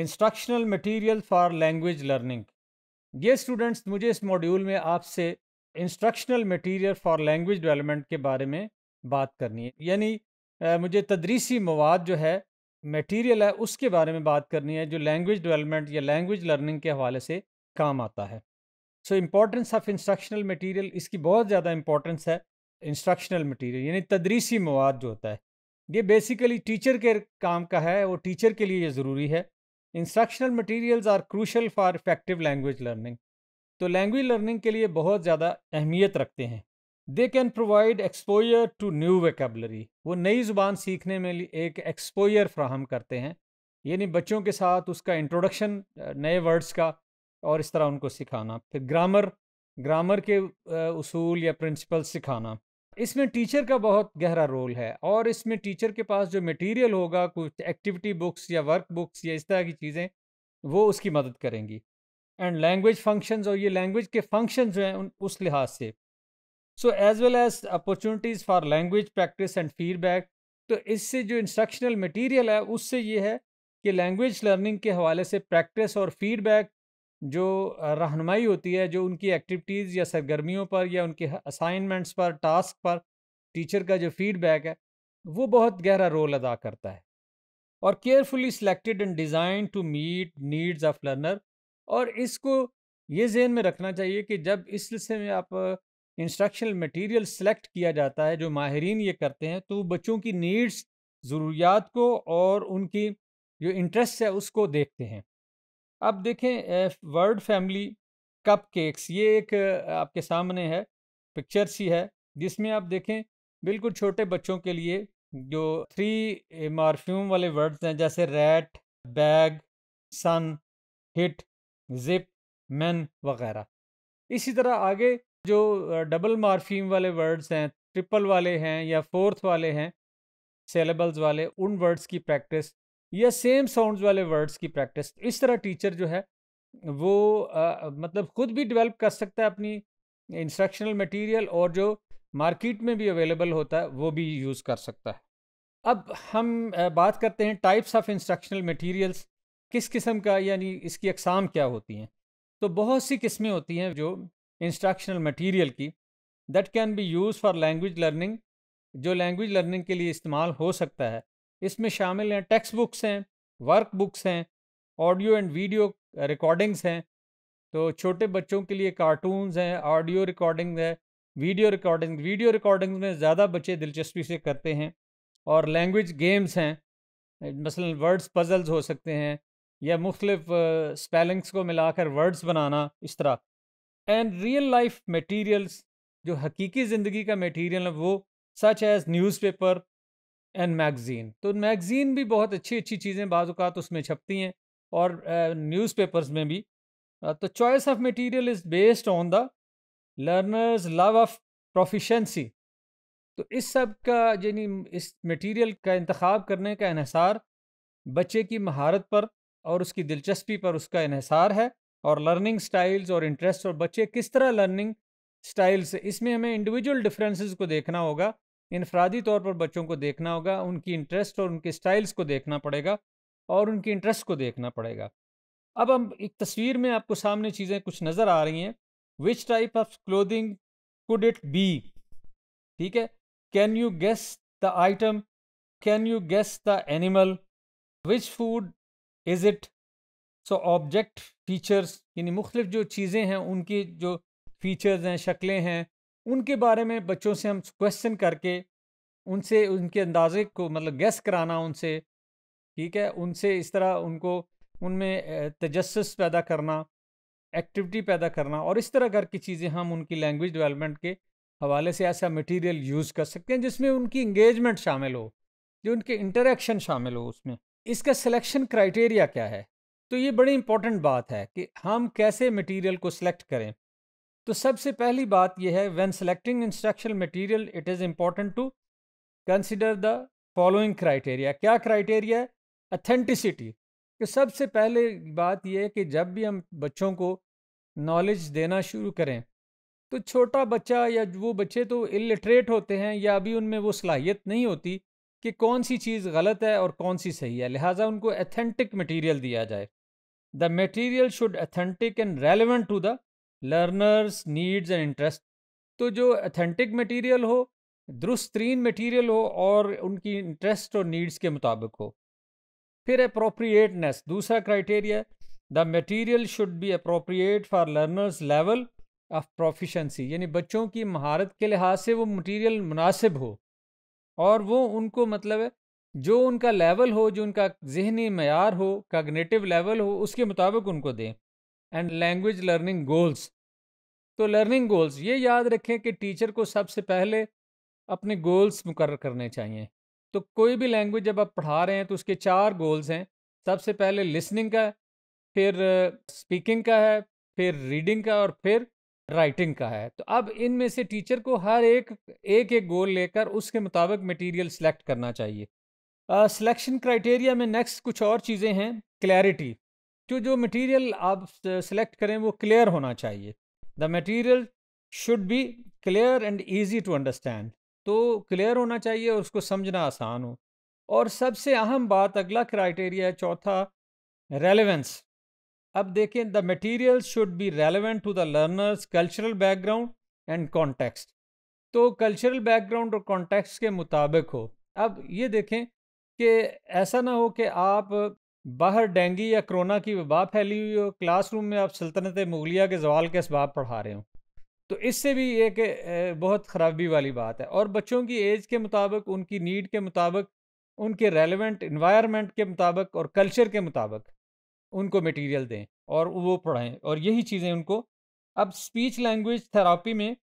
instructional material for language learning ये students मुझे इस मॉड्यूल में आपसे instructional material for language development के बारे में बात करनी है यानी मुझे तदरीसी मवाद जो है मटेरियल है उसके बारे में बात करनी है जो लैंग्वेज डेवलपमेंट या लैंग्वेज लर्निंग के हवाले से काम आता है so importance of instructional material इसकी बहुत ज़्यादा इंपॉर्टेंस है इंस्ट्रक्शनल मटीरियल यानी तदरीसी मवाद जो होता है ये बेसिकली टीचर के काम का है वो टीचर के लिए ये ज़रूरी है instructional materials are crucial for effective language learning तो लैंग्वेज लर्निंग के लिए बहुत ज़्यादा अहमियत रखते हैं they can provide exposure to new vocabulary वो नई ज़ुबान सीखने में एक एक्सपोयर फ्राहम करते हैं यानी बच्चों के साथ उसका इंट्रोडक्शन नए वर्ड्स का और इस तरह उनको सिखाना फिर ग्रामर ग्रामर के उसूल या प्रिंसिपल सिखाना इसमें टीचर का बहुत गहरा रोल है और इसमें टीचर के पास जो मटेरियल होगा कुछ एक्टिविटी बुक्स या वर्क बुक्स या इस तरह की चीज़ें वो उसकी मदद करेंगी एंड लैंग्वेज फंक्शंस और ये लैंग्वेज के फंक्शन जो हैं उस लिहाज से so as well as opportunities for language practice and feedback तो इससे जो इंस्ट्रक्शनल मटीरियल है उससे ये है कि लैंग्वेज लर्निंग के हवाले से प्रैक्टिस और फीडबैक जो रहनमाई होती है जो उनकी एक्टिविटीज़ या सरगर्मियों पर या उनके असाइनमेंट्स पर टास्क पर टीचर का जो फीडबैक है वो बहुत गहरा रोल अदा करता है और carefully selected and design to meet needs of learner और इसको ये जहन में रखना चाहिए कि जब इस सिलसिले में आप इंस्ट्रक्शनल मटेरियल सेलेक्ट किया जाता है जो माहरीन ये करते हैं तो बच्चों की नीड्स ज़रूरियात को और उनकी जो इंटरेस्ट है उसको देखते हैं अब देखें वर्ड फैमिली कप केक्स ये एक आपके सामने है पिक्चर सी है जिसमें आप देखें बिल्कुल छोटे बच्चों के लिए जो थ्री मार्फ्यूम वाले वर्ड्स हैं जैसे rat bag sun hit zip man वगैरह इसी तरह आगे जो डबल मारफीम वाले वर्ड्स हैं ट्रिपल वाले हैं या फोर्थ वाले हैं सेलेबल्स वाले उन वर्ड्स की प्रैक्टिस या सेम साउंड वाले वर्ड्स की प्रैक्टिस इस तरह टीचर जो है वो आ, मतलब खुद भी डेवलप कर सकता है अपनी इंस्ट्रक्शनल मटेरियल और जो मार्केट में भी अवेलेबल होता है वो भी यूज़ कर सकता है अब हम बात करते हैं टाइप्स ऑफ इंस्ट्रक्शनल मटेरियल्स किस किस्म का यानी इसकी अकसाम क्या होती हैं तो बहुत सी किस्में होती हैं जो इंस्ट्रक्शनल मटेरियल की that can be use for language learning जो लैंग्वेज लर्निंग के लिए इस्तेमाल हो सकता है इसमें शामिल हैं टेक्स्ट बुक्स हैं वर्क बुक्स हैं ऑडियो एंड वीडियो रिकॉर्डिंग्स हैं तो छोटे बच्चों के लिए कार्टून्स हैं ऑडियो रिकॉर्डिंग है वीडियो रिकॉर्डिंग वीडियो रिकॉर्डिंग में ज़्यादा बच्चे दिलचस्पी से करते हैं और लैंग्वेज गेम्स हैं मसलन वर्ड्स पजल्स हो सकते हैं या मुख्तलिफ स्पेलिंग्स को मिलाकर वर्ड्स बनाना इस तरह एंड रियल लाइफ मटेरियल्स जो हकीकी ज़िंदगी का मटेरियल है वो such as newspaper and magazine तो मैगज़ीन भी बहुत अच्छी अच्छी चीज़ें बाज़ात उसमें छपती हैं और न्यूज़पेपर्स में भी तो choice of material is based on the learners level of proficiency तो इस सब का यानी इस मटेरियल का इंतखब करने का इहसार बच्चे की महारत पर और उसकी दिलचस्पी पर उसका इहसार है और लर्निंग स्टाइल्स और इंटरेस्ट और बच्चे किस तरह लर्निंग स्टाइल्स इसमें हमें इंडिविजुअल डिफरेंसेस को देखना होगा इनफरादी तौर पर बच्चों को देखना होगा उनकी इंटरेस्ट और उनके स्टाइल्स को देखना पड़ेगा और उनके इंटरेस्ट को देखना पड़ेगा अब हम एक तस्वीर में आपको सामने चीज़ें कुछ नज़र आ रही हैं which type of clothing could it be ठीक है can you guess the item can you guess the animal which food is it so object features यानी मुख्तफ जो चीज़ें हैं उनकी जो फीचर्स हैं शक्लें हैं उनके बारे में बच्चों से हम क्वेश्चन करके उनसे उनके अंदाजे को मतलब गैस कराना उनसे ठीक है उनसे इस तरह उनको उनमें तजस्स पैदा करना एक्टिविटी पैदा करना और इस तरह करके चीज़ें हम उनकी लैंग्वेज डेवलपमेंट के हवाले से ऐसा मटेरियल यूज़ कर सकते हैं जिसमें उनकी इंगेजमेंट शामिल हो जो उनके इंटरेक्शन शामिल हो उसमें इसका सिलेक्शन क्राइटेरिया क्या है तो ये बड़ी इंपॉर्टेंट बात है कि हम कैसे मटेरियल को सिलेक्ट करें तो सबसे पहली बात यह है when selecting instructional material it is important to consider the following criteria क्या क्राइटेरिया है अथेंटिसिटी कि तो सबसे पहले बात यह है कि जब भी हम बच्चों को नॉलेज देना शुरू करें तो छोटा बच्चा या वो बच्चे तो इलिटरेट होते हैं या अभी उनमें वो सलाहियत नहीं होती कि कौन सी चीज़ गलत है और कौन सी सही है लिहाजा उनको एथेंटिक मटेरियल दिया जाए the material should authentic and relevant to the learners needs and interest तो जो अथेंटिक मटेरियल हो दुरुस्तरीन मटेरियल हो और उनकी इंटरेस्ट और नीड्स के मुताबिक हो फिर अप्रोप्रिएटनेस दूसरा criteria the material should be appropriate for learners level of proficiency यानी बच्चों की महारत के लिहाज से वो मटेरियल मुनासिब हो और वो उनको मतलब जो उनका लेवल हो जो उनका जहनी मैार हो कागनेटिव लेवल हो उसके मुताबिक उनको दें एंड लैंग्वेज लर्निंग गोल्स तो लर्निंग गोल्स ये याद रखें कि टीचर को सबसे पहले अपने गोल्स मुकर करने चाहिए तो कोई भी लैंग्वेज जब आप पढ़ा रहे हैं तो उसके चार गोल्स हैं सबसे पहले लिसनिंग का फिर स्पीकिंग का है फिर रीडिंग का और फिर राइटिंग का है तो अब इनमें से टीचर को हर एक एक एक गोल लेकर उसके मुताबिक मटेरियल सिलेक्ट करना चाहिए सिलेक्शन uh, क्राइटेरिया में नेक्स्ट कुछ और चीज़ें हैं क्लैरिटी जो जो मटेरियल आप सेलेक्ट करें वो क्लियर होना चाहिए the material should be clear and easy to understand तो क्लियर होना चाहिए और उसको समझना आसान हो और सबसे अहम बात अगला क्राइटेरिया है चौथा रेलिवेंस अब देखें the material should be relevant to the learners cultural background and context तो कल्चरल बैकग्राउंड और कॉन्टेक्स्ट के मुताबिक हो अब ये देखें कि ऐसा ना हो कि आप बाहर डेंगू या कोरोना की वबा फैली हुई हो क्लासरूम में आप सल्तनत मुगलिया के जवाल के इसबाब पढ़ा रहे हो तो इससे भी एक बहुत खराबी वाली बात है और बच्चों की एज के मुताबिक उनकी नीड के मुताबिक उनके रेलिवेंट इन्वायरमेंट के मुताबिक और कल्चर के मुताबिक उनको मटीरियल दें और वो पढ़ाएं और यही चीज़ें उनको अब स्पीच लैंग्वेज थेरापी में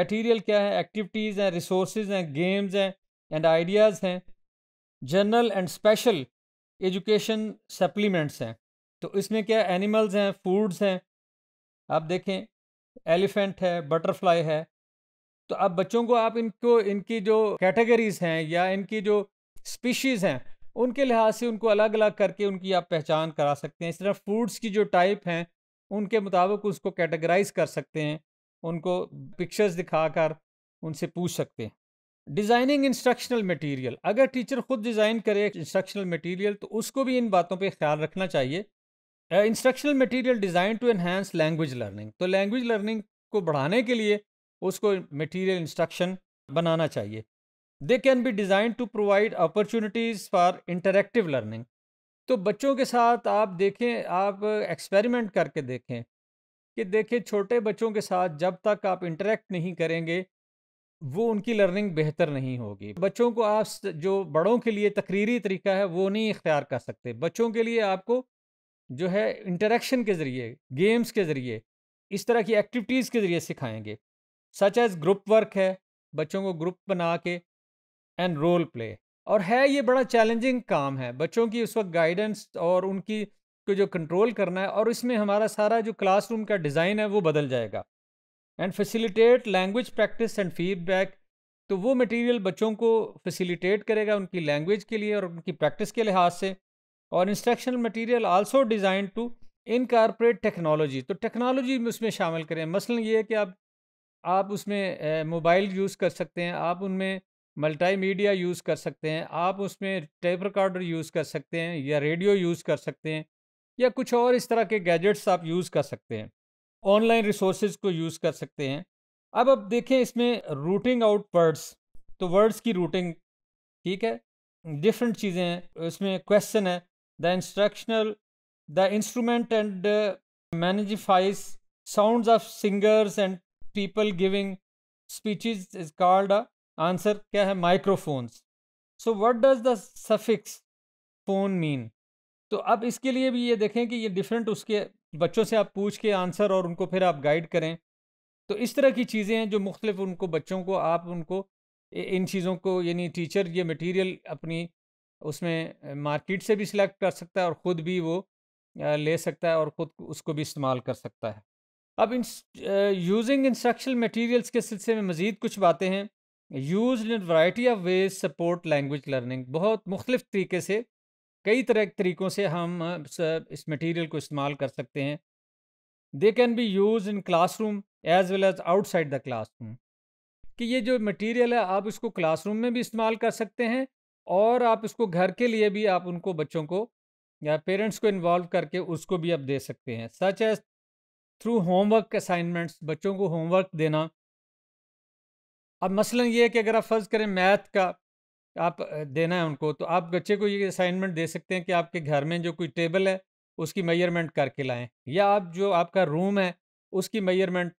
मटीरियल क्या है एक्टिविटीज़ हैं रिसोर्स हैं गेम्स हैं एंड आइडियाज़ हैं general and special education supplements हैं तो इसमें क्या एनिमल्स हैं फूड्स हैं आप देखें एलिफेंट है बटरफ्लाई है तो अब बच्चों को आप इनको इनकी जो कैटेगरीज हैं या इनकी जो स्पीशीज़ हैं उनके लिहाज से उनको अलग अलग करके उनकी आप पहचान करा सकते हैं इस तरह फूड्स की जो टाइप हैं उनके मुताबिक उसको कैटेगराइज कर सकते हैं उनको पिक्चर्स दिखाकर उनसे पूछ सकते हैं डिज़ाइनिंग इंस्ट्रक्शनल मटेरियल अगर टीचर खुद डिज़ाइन करे इंस्ट्रक्शनल मटेरियल तो उसको भी इन बातों पे ख्याल रखना चाहिए instructional material design to enhance language learning तो लैंग्वेज लर्निंग को बढ़ाने के लिए उसको मटेरियल इंस्ट्रक्शन बनाना चाहिए they can be design to provide opportunities for interactive learning तो बच्चों के साथ आप देखें आप एक्सपेरिमेंट करके देखें कि देखें छोटे बच्चों के साथ जब तक आप इंटरेक्ट नहीं करेंगे वो उनकी लर्निंग बेहतर नहीं होगी बच्चों को आप जो बड़ों के लिए तकरीरी तरीका है वो नहीं इख्तियार कर सकते बच्चों के लिए आपको जो है इंटरेक्शन के ज़रिए गेम्स के ज़रिए इस तरह की एक्टिविटीज़ के ज़रिए सिखाएंगे सच एज़ ग्रुप वर्क है बच्चों को ग्रुप बना के एंड रोल प्ले और है ये बड़ा चैलेंजिंग काम है बच्चों की उस वक्त गाइडेंस और उनकी को जो कंट्रोल करना है और इसमें हमारा सारा जो क्लासरूम का डिज़ाइन है वो बदल जाएगा and facilitate language practice and feedback तो वो मटेरियल बच्चों को फैसिलिटेट करेगा उनकी लैंग्वेज के लिए और उनकी प्रैक्टिस के लिहाज से और instructional material also design to incorporate technology तो टेक्नोलॉजी में उसमें शामिल करें मसलन ये है कि आप आप उसमें मोबाइल यूज़ कर सकते हैं आप उनमें मल्टीमीडिया यूज़ कर सकते हैं आप उसमें टेप रिकॉर्डर यूज़ कर सकते हैं या रेडियो यूज़ कर सकते हैं या कुछ और इस तरह के गैजेट्स आप यूज़ कर सकते हैं ऑनलाइन रिसोर्सेज को यूज़ कर सकते हैं अब अब देखें इसमें रूटिंग आउट वर्ड्स तो वर्ड्स की रूटिंग ठीक है डिफरेंट चीज़ें हैं इसमें क्वेश्चन है the instructional the instrument and magnifies sound of singers and people giving speech is called answer क्या है microphones so what does the suffix phone mean तो अब इसके लिए भी ये देखें कि ये डिफरेंट उसके बच्चों से आप पूछ के आंसर और उनको फिर आप गाइड करें तो इस तरह की चीज़ें हैं जो मुख्तलिफ उनको बच्चों को आप उनको इन चीज़ों को यानी टीचर ये मटेरियल अपनी उसमें मार्केट से भी सिलेक्ट कर सकता है और ख़ुद भी वो ले सकता है और ख़ुद उसको भी इस्तेमाल कर सकता है अब इन यूजिंग इंस्ट्रक्शनल मटेरियल्स के सिलसिले में मज़ीद कुछ बातें हैं use in variety of ways support language learning बहुत मुख्तलिफ तरीके से कई तरह के तरीक़ों से हम इस मटेरियल को इस्तेमाल कर सकते हैं they can be use in classroom as well as outside the classroom कि ये जो मटेरियल है आप इसको क्लासरूम में भी इस्तेमाल कर सकते हैं और आप इसको घर के लिए भी आप उनको बच्चों को या पेरेंट्स को इन्वॉल्व करके उसको भी आप दे सकते हैं such as through homework assignments बच्चों को होमवर्क देना अब मसलन ये है कि अगर आप फ़र्ज़ करें मैथ का आप देना है उनको तो आप बच्चे को ये असाइनमेंट दे सकते हैं कि आपके घर में जो कोई टेबल है उसकी मेजरमेंट करके लाएं या आप जो आपका रूम है उसकी मेजरमेंट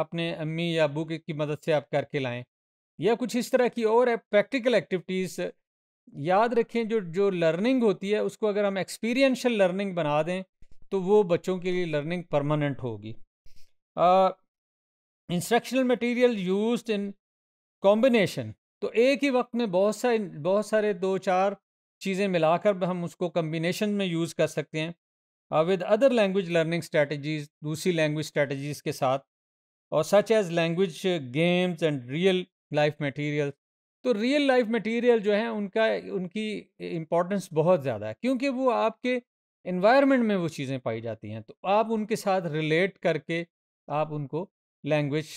आपने अम्मी या अबू की की मदद से आप करके लाएं या कुछ इस तरह की और प्रैक्टिकल एक्टिविटीज़ याद रखें जो जो लर्निंग होती है उसको अगर हम एक्सपीरियंशल लर्निंग बना दें तो वो बच्चों के लिए लर्निंग परमानेंट होगी instructional material use in combination तो एक ही वक्त में बहुत सारे बहुत सारे दो चार चीज़ें मिलाकर हम उसको कम्बिनेशन में यूज़ कर सकते हैं with other language learning strategies दूसरी लैंग्वेज स्ट्रेटजीज़ के साथ और such as language games and real life material तो रियल लाइफ मटेरियल जो है उनका उनकी इम्पोर्टेंस बहुत ज़्यादा है क्योंकि वो आपके इन्वायरमेंट में वो चीज़ें पाई जाती हैं तो आप उनके साथ रिलेट करके आप उनको लैंग्वेज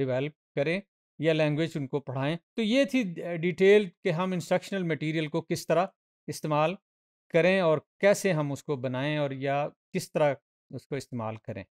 डिवेलप करें या लैंग्वेज उनको पढ़ाएं तो ये थी डिटेल कि हम इंस्ट्रक्शनल मटेरियल को किस तरह इस्तेमाल करें और कैसे हम उसको बनाएं और या किस तरह उसको इस्तेमाल करें